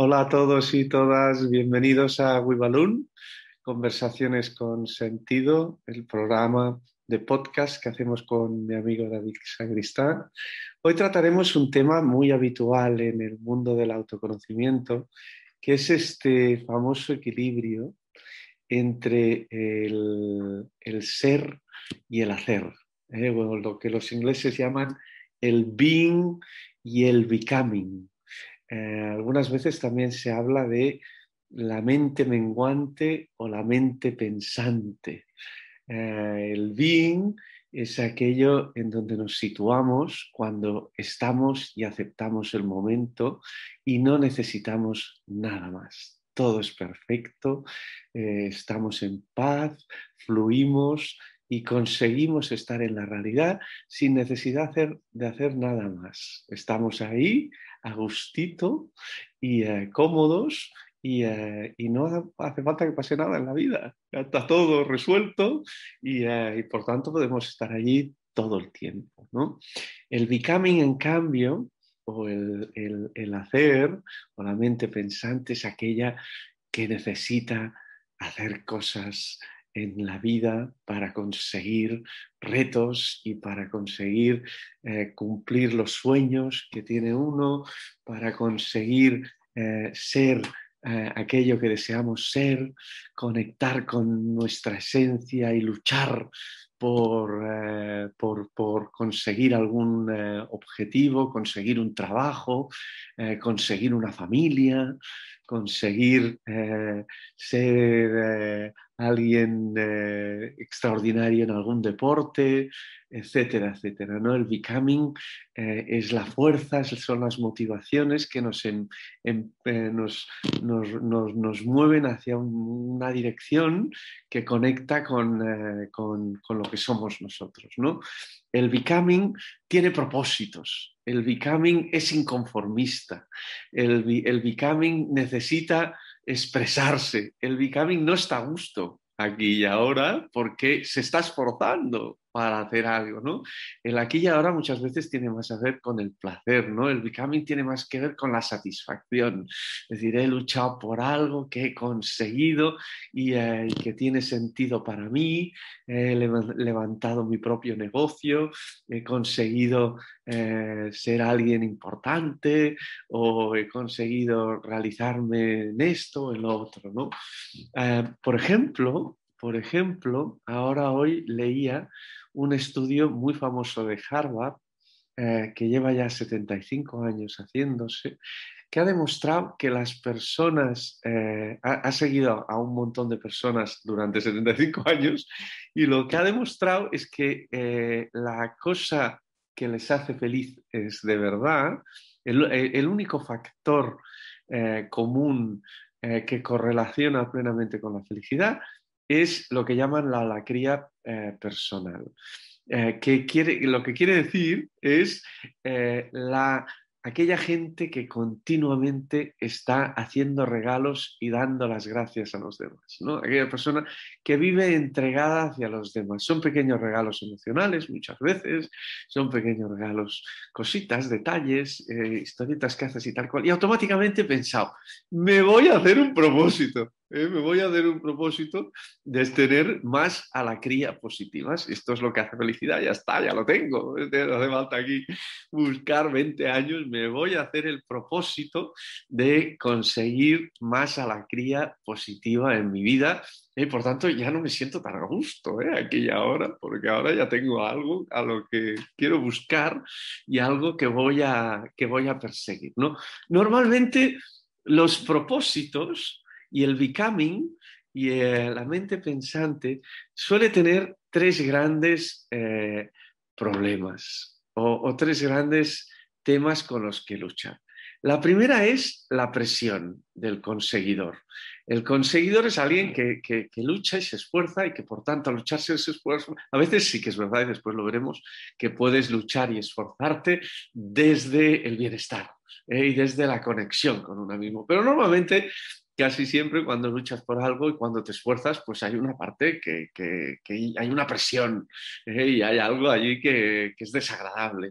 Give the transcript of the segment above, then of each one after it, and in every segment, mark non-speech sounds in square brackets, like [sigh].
Hola a todos y todas, bienvenidos a Wibalun, Conversaciones con Sentido, el programa de podcast que hacemos con mi amigo David Sagristán. Hoy trataremos un tema muy habitual en el mundo del autoconocimiento, que es este famoso equilibrio entre el, ser y el hacer, ¿eh? lo que los ingleses llaman el being y el becoming. Eh, algunas veces también se habla de la mente menguante o la mente pensante. Eh, el being es aquello en donde nos situamos cuando estamos y aceptamos el momento y no necesitamos nada más. Todo es perfecto, eh, estamos en paz, fluimos y conseguimos estar en la realidad sin necesidad de hacer nada más. Estamos ahí, a gustito y eh, cómodos y, eh, y, no hace falta que pase nada en la vida. está todo resuelto eh, y, por tanto podemos estar allí todo el tiempo. ¿no? El becoming, en cambio, o el, el, el hacer, o la mente pensante es aquella que necesita hacer cosas, en la vida para conseguir retos y para conseguir eh, cumplir los sueños que tiene uno, para conseguir eh, ser eh, aquello que deseamos ser, conectar con nuestra esencia y luchar por, conseguir algún objetivo, conseguir un trabajo, conseguir una familia, conseguir eh, ser eh, alguien eh, extraordinario en algún deporte, etcétera, etcétera. ¿no? El becoming es la fuerza, son las motivaciones que nos, em, em, nos, mueven hacia una dirección que conecta con, con, lo que somos nosotros. ¿no? El becoming tiene propósitos, el becoming es inconformista, el, becoming necesita expresarse, el becoming no está a gusto aquí y ahora porque se está esforzando para hacer algo, ¿no? El aquí y ahora muchas veces tiene más que ver con el placer, ¿no? El becoming tiene más que ver con la satisfacción. Es decir, he luchado por algo que he conseguido y eh, que tiene sentido para mí, he levantado mi propio negocio, he conseguido eh, ser alguien importante o he conseguido realizarme en esto o en lo otro, ¿no? Eh, por ejemplo, por ejemplo, ahora hoy leía un estudio muy famoso de Harvard, eh, que lleva ya 75 años haciéndose, que ha demostrado que las personas, eh, ha, seguido a un montón de personas durante 75 años, y lo que ha demostrado es que eh, la cosa que les hace feliz es de verdad, el único factor común que correlaciona plenamente con la felicidad es lo que llaman la lacría eh, personal. Eh, que quiere, lo que quiere decir es eh, la, aquella gente que continuamente está haciendo regalos y dando las gracias a los demás, ¿no? Aquella persona que vive entregada hacia los demás. Son pequeños regalos emocionales muchas veces, son pequeños regalos, cositas, detalles, historietas que haces y tal cual. Y automáticamente he pensado, me voy a hacer un propósito. ¿eh? me voy a hacer un propósito de tener más a la cría positivas. Esto es lo que hace felicidad, ya está, ya lo tengo. ¿eh? No hace falta aquí buscar 20 años. Me voy a hacer el propósito de conseguir más a la cría positiva en mi vida. Y ¿eh? por tanto, ya no me siento tan a gusto eh, aquí y ahora, porque ahora ya tengo algo a lo que quiero buscar y algo que voy a, que voy a perseguir. ¿no? Normalmente los propósitos y el becoming y eh, la mente pensante suele tener tres grandes eh, problemas o, tres grandes temas con los que luchar. La primera es la presión del conseguidor. El conseguidor es alguien que, lucha y se esfuerza y que por tanto lucharse se esfuerza, a veces sí que es verdad y después lo veremos, que puedes luchar y esforzarte desde el bienestar eh, y desde la conexión con uno mismo. Pero normalmente casi siempre cuando luchas por algo y cuando te esfuerzas, pues hay una parte que, hay una presión eh, y hay algo allí que, es desagradable,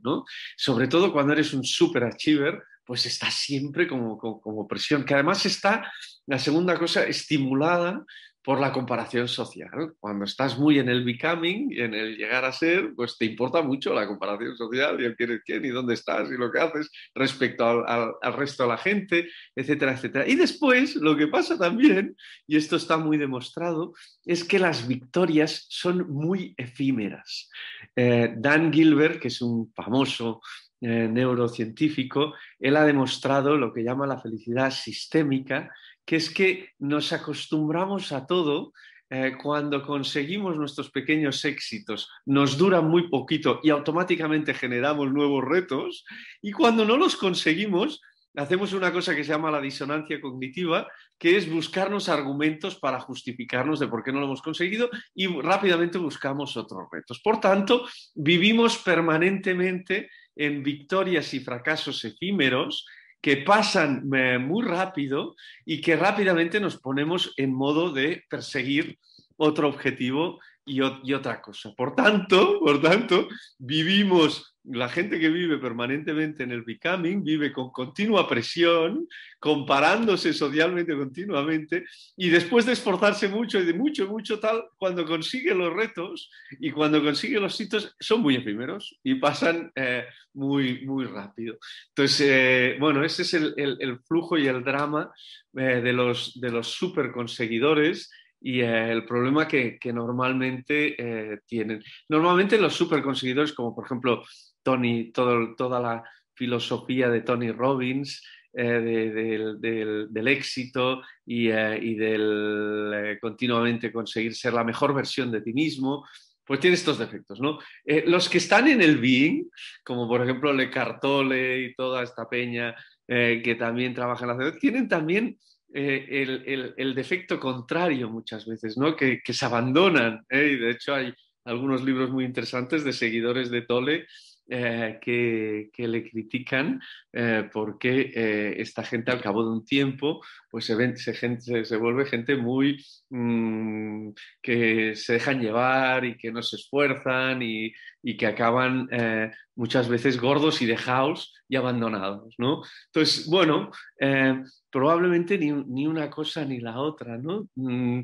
Sobre todo cuando eres un super achiever, pues está siempre como, como presión, que además está, la segunda cosa, estimulada por la comparación social. Cuando estás muy en el becoming en el llegar a ser, pues te importa mucho la comparación social y quién es quién y dónde estás y lo que haces respecto al, resto de la gente, etcétera, etcétera. Y después lo que pasa también, y esto está muy demostrado, es que las victorias son muy efímeras. Eh, Dan Gilbert, que es un famoso eh, neurocientífico, él ha demostrado lo que llama la felicidad sistémica, que es que nos acostumbramos a todo. Eh, cuando conseguimos nuestros pequeños éxitos, nos duran muy poquito y automáticamente generamos nuevos retos. Y cuando no los conseguimos, hacemos una cosa que se llama la disonancia cognitiva, que es buscarnos argumentos para justificarnos de por qué no lo hemos conseguido y rápidamente buscamos otros retos. Por tanto, vivimos permanentemente en victorias y fracasos efímeros que pasan eh, muy rápido y que rápidamente nos ponemos en modo de perseguir otro objetivo y, otra cosa. Por tanto, [laughs] por tanto, vivimos, la gente que vive permanentemente en el becoming vive con continua presión, comparándose socialmente continuamente, y después de esforzarse mucho y de mucho, mucho tal, cuando consigue los retos y cuando consigue los hitos, son muy efímeros y pasan eh, muy, muy rápido. Entonces, eh, bueno, ese es el, flujo y el drama eh, de los, de los super conseguidores y eh, el problema que, normalmente eh, tienen. Normalmente los conseguidores como por ejemplo Tony, toda la filosofía de Tony Robbins, eh, del, éxito y, del continuamente conseguir ser la mejor versión de ti mismo, pues tiene estos defectos, ¿no? los que están en el bien, como por ejemplo Le Cartole y toda esta peña que también trabaja en la ciudad, tienen también eh, el, el, defecto contrario muchas veces, ¿no? que, se abandonan. ¿eh? de hecho hay algunos libros muy interesantes de seguidores de Tolle eh, que, le critican eh, porque eh, esta gente al cabo de un tiempo pues se, gente, vuelve gente muy mm, que se dejan llevar y que no se esfuerzan y, que acaban muchas veces gordos y dejados y abandonados, Entonces, bueno, probablemente ni, una cosa ni la otra, mm,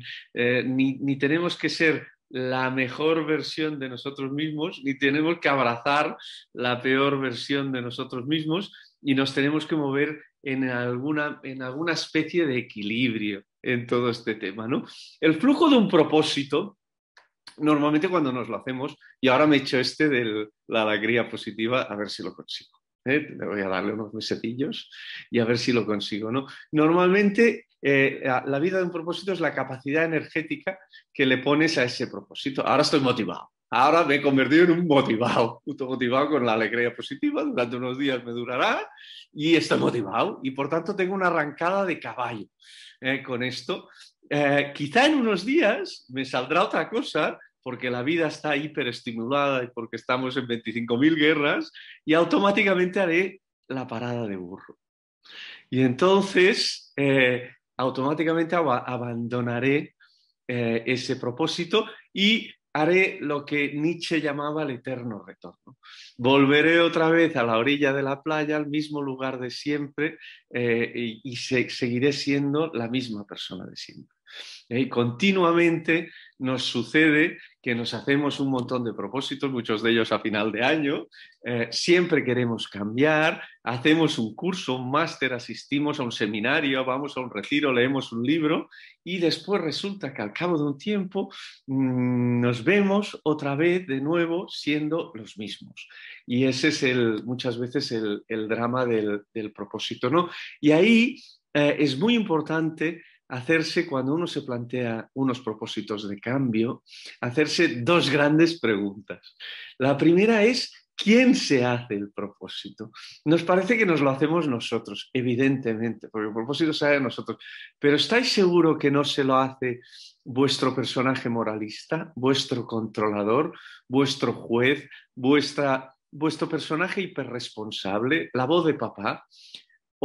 ni, ni tenemos que ser la mejor versión de nosotros mismos, ni tenemos que abrazar la peor versión de nosotros mismos y nos tenemos que mover en alguna, en alguna especie de equilibrio en todo este tema. ¿no? El flujo de un propósito, normalmente cuando nos lo hacemos, y ahora me he hecho este de la alegría positiva, a ver si lo consigo. ¿eh? Le voy a darle unos mesecillos y a ver si lo consigo. ¿no? Normalmente eh, la vida de un propósito es la capacidad energética que le pones a ese propósito. Ahora estoy motivado. Ahora me he convertido en un motivado, [laughs] puto motivado con la alegría positiva, durante unos días me durará y estoy motivado y por tanto tengo una arrancada de caballo eh, con esto. Eh, quizá en unos días me saldrá otra cosa porque la vida está hiperestimulada y porque estamos en 25.000 guerras y automáticamente haré la parada de burro. Y entonces eh, automáticamente abandonaré eh, ese propósito y haré lo que Nietzsche llamaba el eterno retorno. Volveré otra vez a la orilla de la playa, al mismo lugar de siempre, eh, y, seguiré siendo la misma persona de siempre. ¿eh? Y continuamente nos sucede que nos hacemos un montón de propósitos, muchos de ellos a final de año, eh, siempre queremos cambiar, hacemos un curso, un máster, asistimos a un seminario, vamos a un retiro, leemos un libro y después resulta que al cabo de un tiempo mm, nos vemos otra vez de nuevo siendo los mismos. Y ese es el, muchas veces el, drama del, propósito, ¿no? Y ahí eh, es muy importante hacerse cuando uno se plantea unos propósitos de cambio, hacerse dos grandes preguntas. La primera es, ¿quién se hace el propósito? Nos parece que nos lo hacemos nosotros, evidentemente, porque el propósito se hace nosotros, pero ¿estáis seguro que no se lo hace vuestro personaje moralista, vuestro controlador, vuestro juez, vuestra, vuestro personaje hiperresponsable, la voz de papá?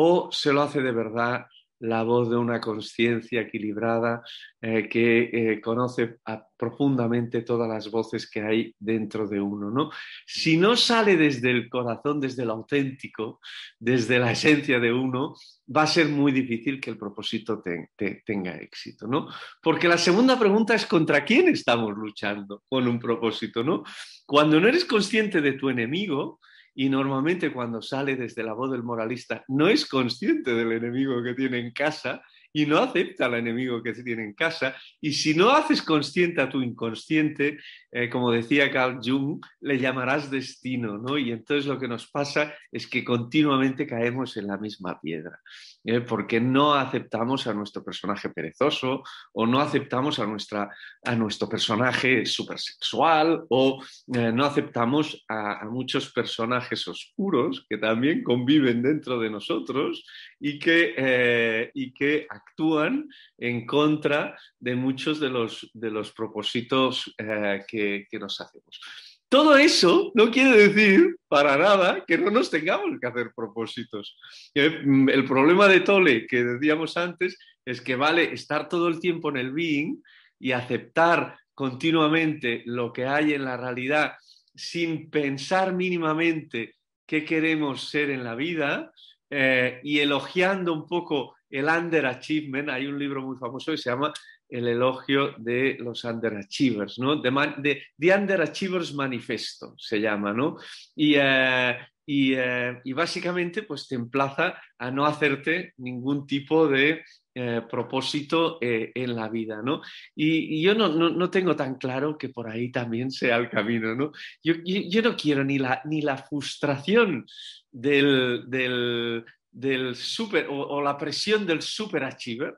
¿O se lo hace de verdad la voz de una conciencia equilibrada eh, que eh, conoce profundamente todas las voces que hay dentro de uno. ¿no? Si no sale desde el corazón, desde el auténtico, desde la esencia de uno, va a ser muy difícil que el propósito tenga éxito. Porque la segunda pregunta es contra quién estamos luchando con un propósito. ¿no? Cuando no eres consciente de tu enemigo, y normalmente cuando sale desde la voz del moralista no es consciente del enemigo que tiene en casa y no acepta al enemigo que se tiene en casa. Y si no haces consciente a tu inconsciente, eh, como decía Carl Jung, le llamarás destino, ¿no? Y entonces lo que nos pasa es que continuamente caemos en la misma piedra, ¿eh? porque no aceptamos a nuestro personaje perezoso o no aceptamos a, nuestra, a nuestro personaje supersexual o eh, no aceptamos a muchos personajes oscuros que también conviven dentro de nosotros y que, eh, y que actúan en contra de muchos de los, de los propósitos eh, que, que nos hacemos. Todo eso no quiere decir para nada que no nos tengamos que hacer propósitos. Eh, mm, el problema de Tole que decíamos antes es que vale estar todo el tiempo en el being y aceptar continuamente lo que hay en la realidad sin pensar mínimamente qué queremos ser en la vida, eh, y elogiando un poco el underachievement. Hay un libro muy famoso que se llama El elogio de los underachievers, ¿no? The, the, Underachievers Manifesto se llama, ¿no? Y, eh, eh, y, básicamente pues te emplaza a no hacerte ningún tipo de eh, propósito eh, en la vida, ¿no? Y, yo no, no, tengo tan claro que por ahí también sea el camino, ¿no? Yo, no quiero ni la, ni la frustración del, del, del super, o, la presión del superachiever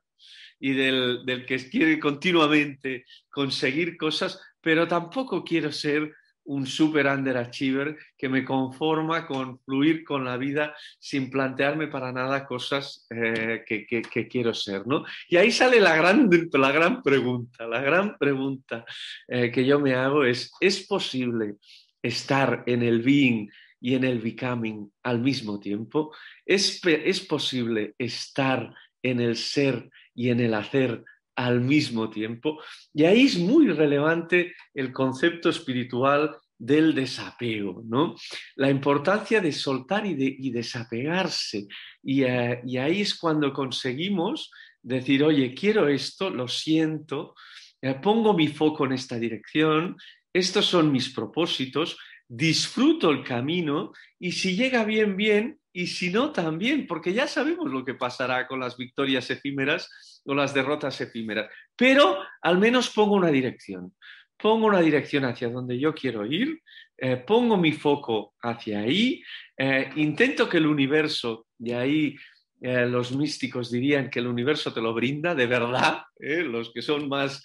y del, del que quiere continuamente conseguir cosas, pero tampoco quiero ser un super underachiever que me conforma con fluir con la vida sin plantearme para nada cosas eh, que, quiero ser, ¿no? Y ahí sale la gran, la gran pregunta, la gran pregunta eh, que yo me hago es, ¿es posible estar en el being y en el becoming al mismo tiempo? ¿Es, es posible estar en el ser y en el hacer al mismo tiempo. Y ahí es muy relevante el concepto espiritual del desapego, ¿no? La importancia de soltar y, desapegarse. Eh, y, ahí es cuando conseguimos decir, oye, quiero esto, lo siento, eh, pongo mi foco en esta dirección, estos son mis propósitos, disfruto el camino y si llega bien, bien, y si no, también, porque ya sabemos lo que pasará con las victorias efímeras o las derrotas efímeras, pero al menos pongo una dirección pongo una dirección hacia donde yo quiero ir, eh, pongo mi foco hacia ahí, eh, intento que el universo, de ahí eh, los místicos dirían que el universo te lo brinda, de verdad, los que son más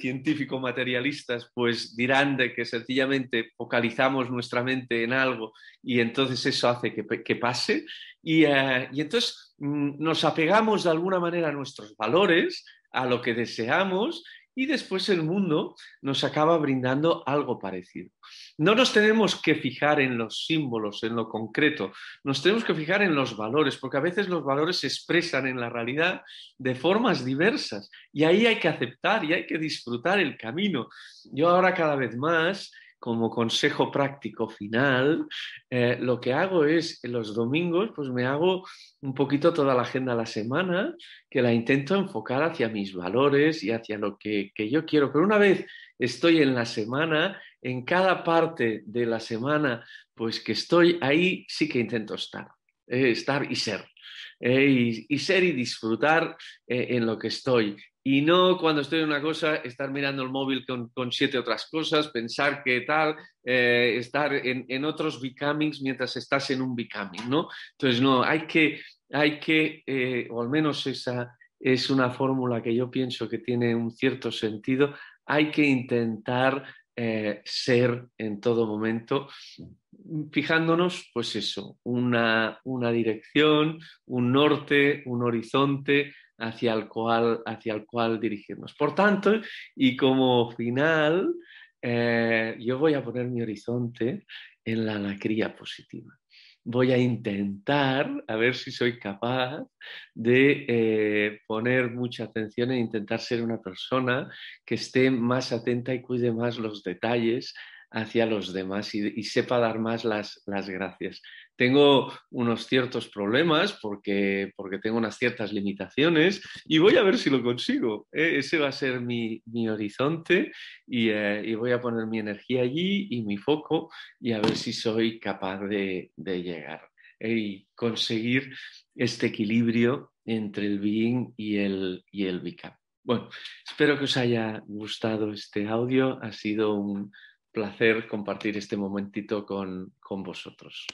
científico-materialistas pues dirán de que sencillamente focalizamos nuestra mente en algo y entonces eso hace que, pase. Y, entonces mm, nos apegamos de alguna manera a nuestros valores, a lo que deseamos y después el mundo nos acaba brindando algo parecido. No nos tenemos que fijar en los símbolos, en lo concreto, nos tenemos que fijar en los valores, porque a veces los valores se expresan en la realidad de formas diversas y ahí hay que aceptar y hay que disfrutar el camino. Yo ahora cada vez más como consejo práctico final, eh, lo que hago es los domingos, pues me hago un poquito toda la agenda de la semana, que la intento enfocar hacia mis valores y hacia lo que, yo quiero. Pero una vez estoy en la semana, en cada parte de la semana, pues que estoy ahí, sí que intento estar, eh, estar y ser. Eh, y, ser y disfrutar eh, en lo que estoy. Y no cuando estoy en una cosa, estar mirando el móvil con, siete otras cosas, pensar qué tal, eh, estar en, en, otros becomings mientras estás en un becoming, ¿no? Entonces, no, hay que, hay que o al menos esa es una fórmula que yo pienso que tiene un cierto sentido, hay que intentar eh, ser en todo momento, fijándonos, pues eso, una, dirección, un norte, un horizonte hacia el, cual, hacia el cual dirigirnos. Por tanto, y como final, eh, yo voy a poner mi horizonte en la lacría positiva voy a intentar, a ver si soy capaz de eh, poner mucha atención e intentar ser una persona que esté más atenta y cuide más los detalles hacia los demás y, sepa dar más las gracias tengo unos ciertos problemas porque, porque tengo unas ciertas limitaciones y voy a ver si lo consigo. ¿eh? Ese va a ser mi, horizonte eh, y, voy a poner mi energía allí y mi foco y a ver si soy capaz de, llegar ¿eh? y conseguir este equilibrio entre el bien y el, y Bueno, espero que os haya gustado este audio. Ha sido un placer compartir este momentito con vosotros.